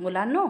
मुलांनो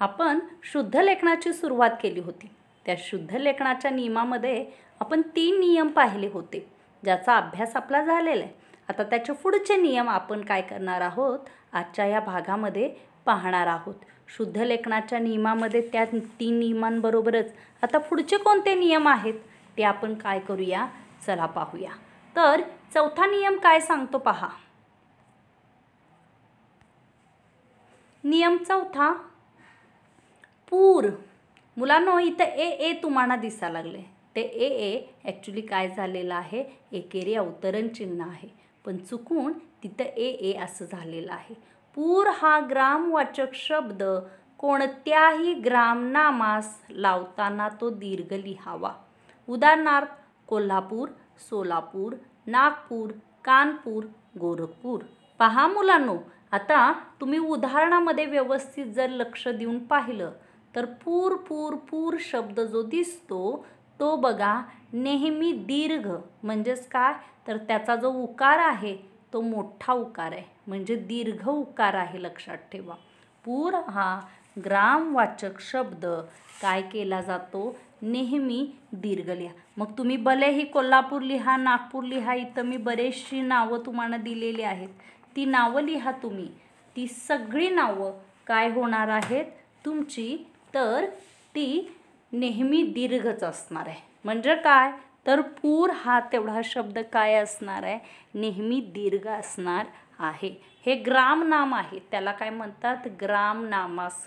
आपण शुद्ध लेखनाची सुरुवात केली होती त्या शुद्ध लेखनाच्या नियमामध्ये आपण तीन नियम पाहिले होते ज्याचा अभ्यास आपला झालेला आहे आता त्याचे पुढचे नियम आपण काय करणार आहोत आजच्या या भागामध्ये पाहणार आहोत शुद्ध लेखनाच्या नियमामध्ये त्या तीन नियमांबरोबरच आता पुढचे कोणते नियम आहेत ते आपण काय करूया चला पाहूया तर चौथा नियम काय सांगतो पहा नियम चौथा पूर मुलांनो इथं ए ए तुम्हाला दिसा लागले ते ए ए ॲक्च्युली काय झालेलं आहे एकेरी अवतरण चिन्ह आहे पण चुकून तिथं ए ए असं झालेलं आहे पूर हा ग्रामवाचक शब्द कोणत्याही ग्रामनामास लावताना तो दीर्घ लिहावा उदाहरणार्थ कोल्हापूर सोलापूर नागपूर कानपूर गोरखपूर पहा मुलांनो आता तुम्ही उदाहरणामध्ये व्यवस्थित जर लक्ष देऊन पाहिलं तर पूर पूर पूर शब्द जो दिसतो तो बघा नेहमी दीर्घ म्हणजेच काय तर त्याचा जो उकार आहे तो मोठा उकार आहे म्हणजे दीर्घ उकार आहे लक्षात ठेवा पूर हा ग्रामवाचक शब्द काय केला जातो नेहमी दीर्घ लिहा मग तुम्ही भलेही कोल्हापूर लिहा नागपूर लिहा इथं मी बरेचशी नावं तुम्हाला दिलेली आहेत ती नावं लिहा तुम्ही ती सगळी नावं काय होणार आहेत तुमची तर ती नेहमी दीर्घच असणार आहे म्हणजे काय तर पूर हा तेवढा शब्द काय असणार आहे नेहमी दीर्घ असणार आहे हे ग्राम नाम आहे त्याला काय म्हणतात ग्राम नामास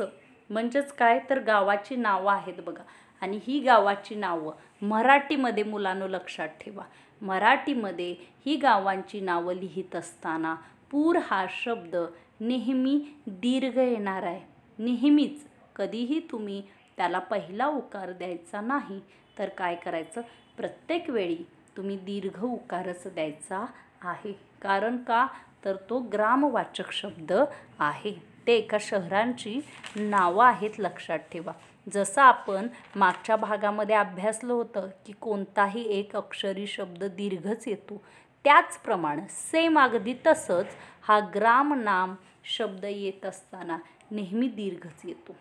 म्हणजेच काय तर गावाची नावं आहेत बघा आणि ही गावाची नावं मराठीमध्ये मुलांनो लक्षात ठेवा मराठीमध्ये ही गावांची नावं लिहित असताना पूर हा शब्द नेहमी दीर्घ येणार आहे नेहमीच कधीही तुम्ही त्याला पहिला उकार द्यायचा नाही तर काय करायचं प्रत्येक वेळी तुम्ही दीर्घ उकारच द्यायचा आहे कारण का तर तो ग्रामवाचक शब्द आहे ते एका शहरांची नावं आहेत लक्षात ठेवा जसं आपण मागच्या भागामध्ये अभ्यासलं होतं की कोणताही एक अक्षरी शब्द दीर्घच येतो त्याचप्रमाणे सेम अगदी तसंच हा ग्राम नाम शब्द येत असताना नेहमी दीर्घच येतो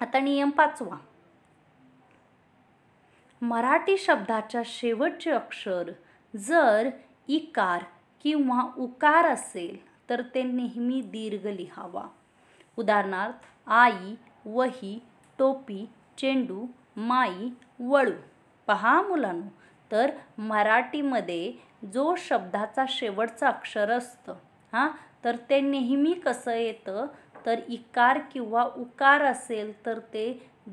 आता नियम पाचवा मराठी शब्दाच्या शेवटचे अक्षर जर इकार किंवा उकार असेल तर ते नेहमी दीर्घ लिहावा उदाहरणार्थ आई वही टोपी चेंडू माई वळू पहा मुलांनो तर मराठीमध्ये जो शब्दाचा शेवटचा अक्षर असतं हां तर ते नेहमी कसं येतं तर इकार किंवा उकार असेल तर ते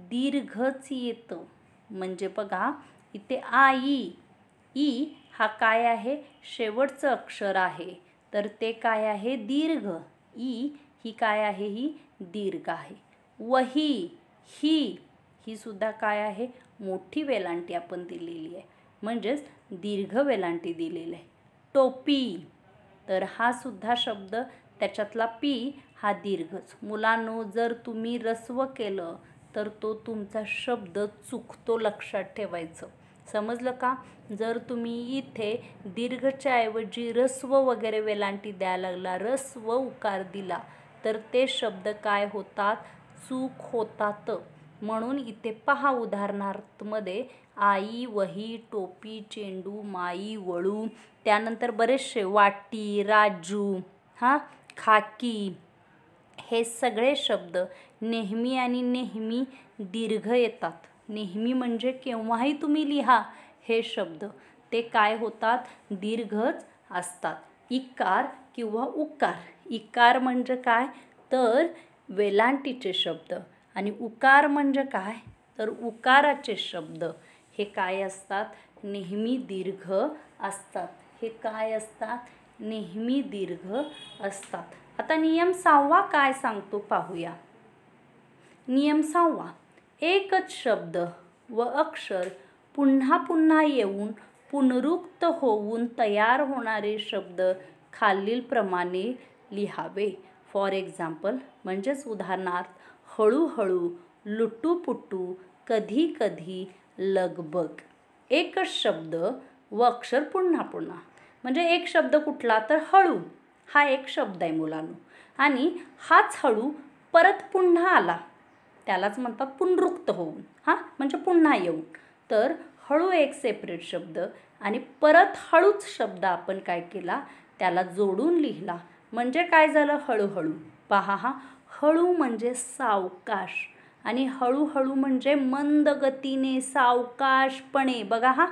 दीर्घच येतं म्हणजे बघा इथे आई ई हा काय आहे शेवटचं अक्षर आहे तर ते काय आहे दीर्घ ई ही काय आहे ही दीर्घ आहे वही ही ही सुद्धा काय आहे मोठी वेलांटी आपण दिलेली आहे म्हणजेच दीर्घ वेलांटी दिलेले टोपी तर हा सुद्धा शब्द त्याच्यातला पी हा दीर्घच मुलांनो जर तुम्ही रस्व केलं तर तो तुमचा शब्द चुकतो लक्षात ठेवायचं समजलं का जर तुम्ही इथे दीर्घच्या ऐवजी रस्व वगैरे वेलांटी द्यायला लागला रस्व उकार दिला तर ते शब्द काय होतात चूक होतात म्हणून इथे पहा उदाहरणार्थमध्ये आई वही टोपी चेंडू माई वळू त्यानंतर बरेचसे वाटी राजू हां खाकी हे सगळे शब्द नेहमी आणि नेहमी दीर्घ येतात नेहमी म्हणजे केव्हाही तुम्ही लिहा हे शब्द ते काय होतात दीर्घच असतात इकार किंवा उकार इकार म्हणजे काय तर वेलांटीचे शब्द आणि उकार म्हणजे काय तर उकाराचे शब्द हे काय असतात नेहमी दीर्घ असतात हे काय असतात नेहमी दीर्घ असतात आता नियम सहावा काय सांगतो पाहूया नियम सहावा एकच शब्द व अक्षर पुन्हा पुन्हा येऊन पुनरुक्त होऊन तयार होणारे शब्द खालीलप्रमाणे लिहावे फॉर एक्झाम्पल म्हणजेच उदाहरणार्थ हळूहळू पुटू कधी कधी लगभग एकच शब्द व अक्षर पुन्हा पुन्हा म्हणजे एक शब्द कुठला तर हळू हा एक शब्द आहे मुलांनो आणि हाच हळू परत पुन्हा आला त्यालाच म्हणतात पुनरुक्त होऊन हां म्हणजे पुन्हा येऊन तर हळू एक सेपरेट शब्द आणि परत हळूच शब्द आपण काय केला त्याला जोडून लिहिला म्हणजे काय झालं हळूहळू पहा हा हळू म्हणजे सावकाश आणि हळूहळू म्हणजे मंद गतीने सावकाशपणे बघा हा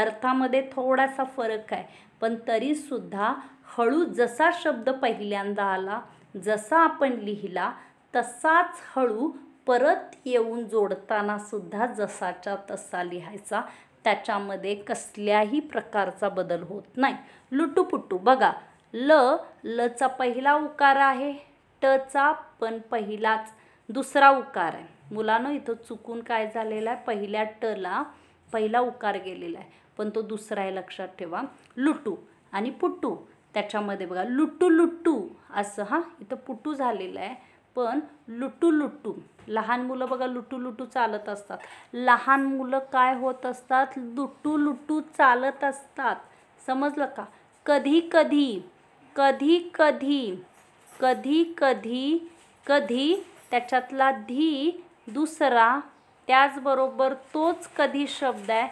अर्थामध्ये थोडासा फरक आहे पण तरीसुद्धा हळू जसा शब्द पहिल्यांदा आला जसा आपण लिहिला तसाच हळू परत येऊन जोडताना सुद्धा जसाच्या तसा लिहायचा त्याच्यामध्ये कसल्याही प्रकारचा बदल होत नाही लुटूपुटू बघा ल लचा पहिला उकार आहे टचा पण पहिलाच दुसरा उकार आहे मुलानं इथं चुकून काय झालेलं आहे पहिल्या टला पहिला उकार गेलेला आहे पण तो दुसरा आहे लक्षात ठेवा लुटू आणि पुट्टू त्याच्यामध्ये बघा लुटू लुट्टू असं हां इथं पुट्टू झालेलं आहे पण लुटू लुटू लहान मुलं बघा लुटू लुटू चालत असतात लहान मुलं काय होत असतात लुटू लुटू चालत असतात समजलं का कधी कधी कधी कधी कधी कधी कधी त्याच्यातला धी दुसरा त्याचबरोबर तोच कधी शब्द आहे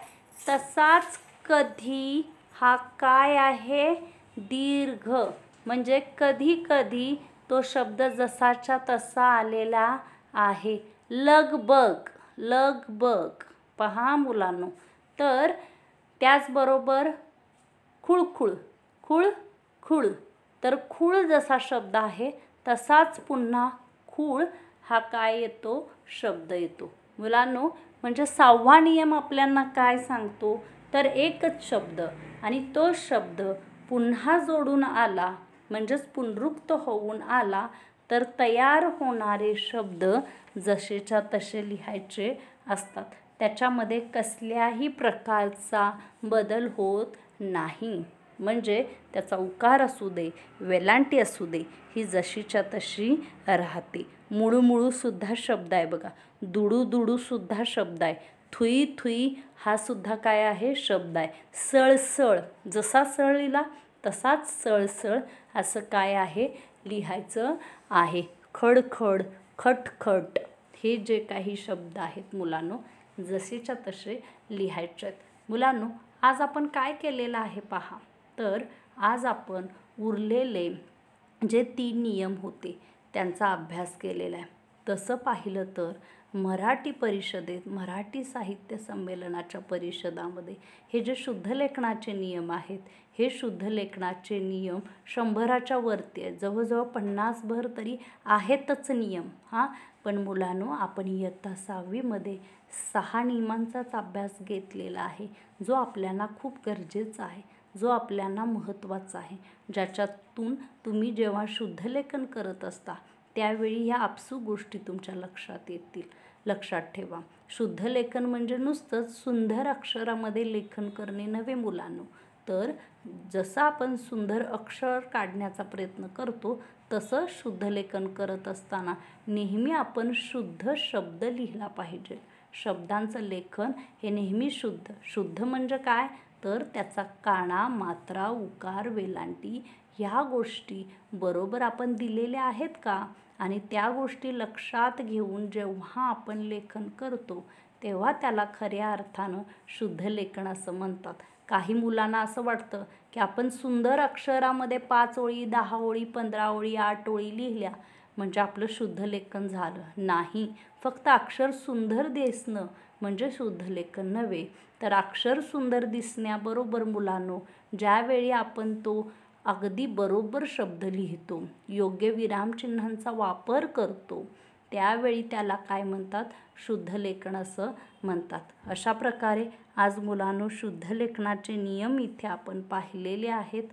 तसाच कधी हा काय आहे दीर्घ म्हणजे कधी कधी तो शब्द जसाच्या तसा आलेला आहे लगबग लगबग पहा मुलांनो तर त्याचबरोबर खुळखुळ खुळ खुळ तर खुळ जसा शब्द आहे तसाच पुन्हा खुळ हा काय येतो शब्द येतो मुलांनो म्हणजे सहावा नियम आपल्यांना काय सांगतो तर एकच शब्द आणि तो शब्द पुन्हा जोडून आला म्हणजेच पुनरुक्त होऊन आला तर तयार होणारे शब्द जसेच्या तसे लिहायचे असतात त्याच्यामध्ये कसल्याही प्रकारचा बदल होत नाही म्हणजे त्याचा उकार असू दे वेलांटी असू दे ही जशीच्या तशी राहते मुळूमुळूसुद्धा शब्द आहे बघा दुडू दुडूसुद्धा शब्द आहे थुई थुई हा सुद्धा काय आहे शब्द आहे सळसळ जसा सळ लिहिला तसाच सळसळ असं काय आहे लिहायचं आहे खडखड खटखट हे जे काही शब्द आहेत मुलांनो जसेच्या तसे लिहायचे आहेत मुलांनो आज आपण काय केलेलं आहे पहा तर आज आपण उरलेले जे तीन नियम होते त्यांचा अभ्यास केलेला आहे तसं पाहिलं तर मराठी परिषदेत मराठी साहित्य संमेलनाच्या परिषदामध्ये हे जे शुद्धलेखनाचे नियम आहेत हे शुद्धलेखनाचे नियम शंभराच्या वरती आहेत जवळजवळ पन्नासभर तरी आहेतच नियम हां पण मुलांनो आपण इयत्ता सहावीमध्ये सहा नियमांचाच अभ्यास घेतलेला आहे जो आपल्याला खूप गरजेचा आहे जो आपल्याला महत्त्वाचा आहे ज्याच्यातून तुम्ही जेव्हा शुद्धलेखन करत असता त्यावेळी ह्या आपसू गोष्टी तुमच्या लक्षात येतील लक्षात ठेवा शुद्ध लेखन म्हणजे नुसतंच सुंदर अक्षरामध्ये लेखन करणे नव्हे मुलांनो तर जसं आपण सुंदर अक्षर काढण्याचा प्रयत्न करतो तसं शुद्धलेखन करत असताना नेहमी आपण शुद्ध शब्द लिहिला पाहिजे शब्दांचं लेखन हे नेहमी शुद्ध शुद्ध म्हणजे काय तर त्याचा काणा मात्रा उकार वेलांटी ह्या गोष्टी बरोबर आपण दिलेल्या आहेत का आणि त्या गोष्टी लक्षात घेऊन जेव्हा आपण लेखन करतो तेव्हा त्याला खऱ्या अर्थानं शुद्ध लेखन असं म्हणतात काही मुलांना असं वाटतं की आपण सुंदर अक्षरामध्ये पाच ओळी दहा ओळी पंधरा ओळी आठ ओळी लिहिल्या म्हणजे आपलं शुद्ध लेखन झालं नाही फक्त अक्षर सुंदर दिसणं म्हणजे शुद्धलेखन नव्हे तर अक्षर सुंदर दिसण्याबरोबर मुलांनो ज्यावेळी आपण तो अगदी बरोबर शब्द लिहितो योग्य विरामचिन्हांचा वापर करतो त्यावेळी त्याला काय म्हणतात शुद्धलेखन असं म्हणतात अशा प्रकारे आज मुलांनो शुद्धलेखनाचे नियम इथे आपण पाहिलेले आहेत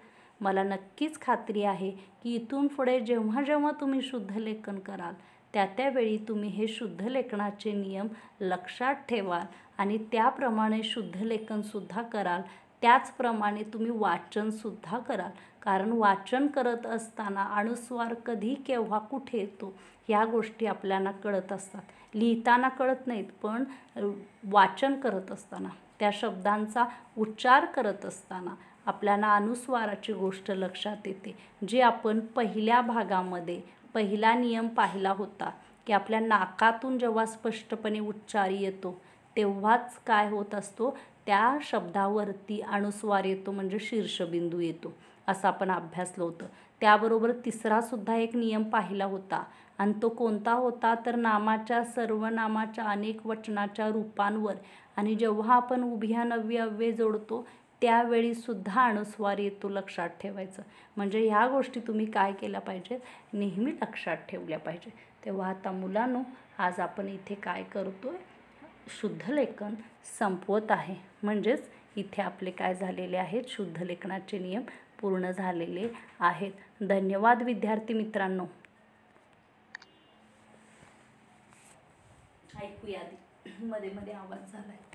मला नक्कीच खात्री आहे की इथून पुढे जेव्हा जेव्हा तुम्ही शुद्धलेखन कराल त्या त्यावेळी तुम्ही हे शुद्ध लेखनाचे नियम लक्षात ठेवाल आणि त्याप्रमाणे शुद्धलेखनसुद्धा कराल त्याचप्रमाणे तुम्ही वाचनसुद्धा कराल कारण वाचन करत असताना अनुस्वार कधी केव्हा कुठे येतो ह्या गोष्टी आपल्याला कळत असतात लिहिताना कळत नाहीत पण वाचन करत असताना त्या शब्दांचा उच्चार करत असताना आपल्याला अनुस्वाराची गोष्ट लक्षात येते जे आपण पहिल्या भागामध्ये पहिला नियम पाहिला होता की आपल्या नाकातून जेव्हा स्पष्टपणे उच्चार येतो तेव्हाच काय होत असतो त्या शब्दावरती अनुस्वार येतो म्हणजे शीर्षबिंदू येतो असा आपण अभ्यासलं होतं त्याबरोबर तिसरासुद्धा एक नियम पाहिला होता आणि तो कोणता होता तर नामाच्या सर्वनामाच्या अनेक वचनाच्या रूपांवर आणि जेव्हा आपण उभ्या नव्या अव्यय जोडतो त्यावेळीसुद्धा अणुस्वार येतो लक्षात ठेवायचं म्हणजे ह्या गोष्टी तुम्ही काय केल्या पाहिजेत नेहमी लक्षात ठेवल्या पाहिजे तेव्हा आता मुलांनो आज आपण इथे काय करतो आहे शुद्धलेखन संपवत आहे म्हणजेच इथे आपले काय झालेले आहेत शुद्धलेखनाचे नियम पूर्ण झालेले आहेत धन्यवाद विद्यार्थी मित्रांनो ऐकूया मध्ये मध्ये आवाज झाला